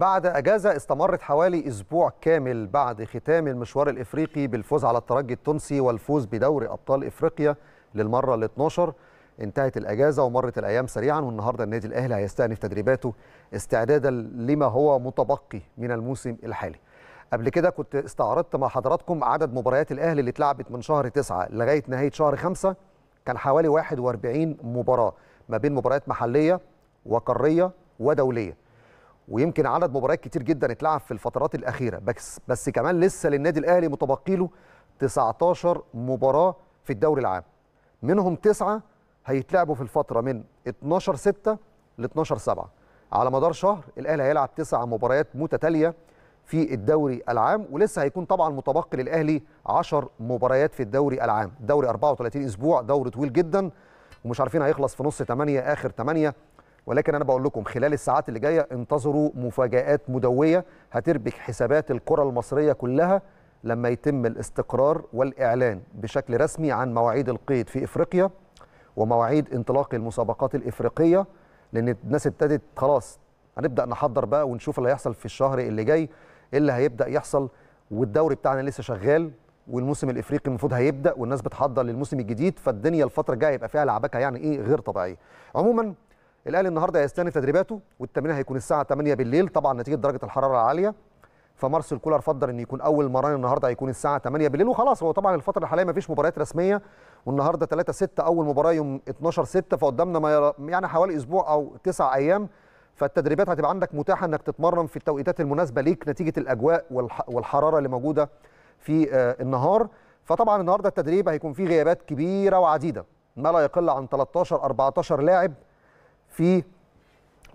بعد أجازة استمرت حوالي أسبوع كامل بعد ختام المشوار الإفريقي بالفوز على الترجي التونسي والفوز بدوري أبطال إفريقيا للمرة ال 12 انتهت الأجازة ومرت الأيام سريعا والنهاردة النادي الأهلي هيستأنف تدريباته استعدادا لما هو متبقي من الموسم الحالي قبل كده كنت استعرضت مع حضراتكم عدد مباريات الأهلي اللي اتلعبت من شهر 9 لغاية نهاية شهر 5 كان حوالي 41 مباراة ما بين مباريات محلية وقارية ودولية ويمكن عدد مباريات كتير جدا اتلعب في الفترات الاخيره بس بس كمان لسه للنادي الاهلي متبقي له 19 مباراه في الدوري العام منهم تسعه هيتلعبوا في الفتره من 12 6 ل 12 7 على مدار شهر الاهلي هيلعب تسع مباريات متتاليه في الدوري العام ولسه هيكون طبعا متبقي للاهلي 10 مباريات في الدوري العام دوري 34 اسبوع دوري طويل جدا ومش عارفين هيخلص في نص 8 اخر 8 ولكن انا بقول لكم خلال الساعات اللي جايه انتظروا مفاجات مدويه هتربك حسابات الكره المصريه كلها لما يتم الاستقرار والاعلان بشكل رسمي عن مواعيد القيد في افريقيا ومواعيد انطلاق المسابقات الافريقيه لان الناس ابتدت خلاص هنبدا نحضر بقى ونشوف اللي هيحصل في الشهر اللي جاي ايه اللي هيبدا يحصل والدوري بتاعنا لسه شغال والموسم الافريقي المفروض هيبدا والناس بتحضر للموسم الجديد فالدنيا الفتره الجايه هيبقى فيها لعبكه يعني ايه غير طبيعيه عموما الاهلي النهارده هيستنى تدريباته والتمرين هيكون الساعه 8 بالليل طبعا نتيجه درجه الحراره العاليه فمارسيل كولر فضل ان يكون اول مران النهارده هيكون الساعه 8 بالليل وخلاص هو طبعا الفتره الحاليه ما فيش مباريات رسميه والنهارده 3 6 اول مباراه يوم 12 6 فقدامنا ما يعني حوالي اسبوع او 9 ايام فالتدريبات هتبقى عندك متاحه انك تتمرن في التوقيتات المناسبه ليك نتيجه الاجواء والحراره اللي موجوده في آه، النهار فطبعا النهارده التدريب هيكون فيه غيابات كبيره وعديده ما لا يقل عن 13 14 لاعب في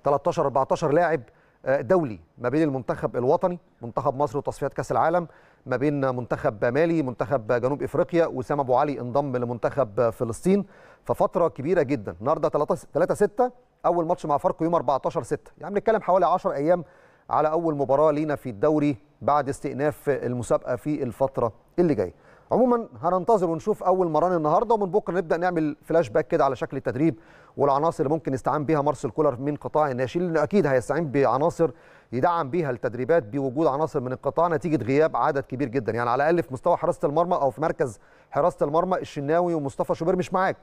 13 14 لاعب آه، دولي ما بين المنتخب الوطني منتخب مصر وتصفيات كاس العالم ما بين منتخب مالي منتخب جنوب افريقيا وسام ابو علي انضم لمنتخب فلسطين ففتره كبيره جدا النهارده 3 6 اول ماتش مع فاركو يوم 14 6 يعني بنتكلم حوالي 10 ايام على اول مباراه لينا في الدوري بعد استئناف المسابقه في الفتره اللي جايه عموما هننتظر ونشوف اول مران النهارده ومن بكره نبدا نعمل فلاش باك كده على شكل التدريب والعناصر اللي ممكن يستعان بيها مارسيل كولر من قطاع الناشئين لانه اكيد هيستعين بعناصر يدعم بيها التدريبات بوجود عناصر من القطاع نتيجه غياب عدد كبير جدا يعني على الاقل في مستوى حراسه المرمى او في مركز حراسه المرمى الشناوي ومصطفى شوبير مش معاك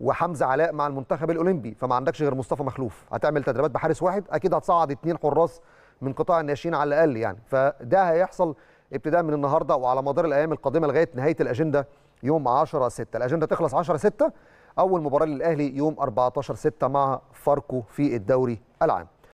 وحمزه علاء مع المنتخب الاولمبي فما عندكش غير مصطفى مخلوف هتعمل تدريبات بحارس واحد اكيد هتصعد اثنين حراس من قطاع الناشئين على الاقل يعني فده هيحصل ابتداء من النهارده وعلى مدار الايام القادمه لغايه نهايه الاجنده يوم 10 6 الاجنده تخلص 10 6 اول مباراه للاهلي يوم 14 6 مع فاركو في الدوري العام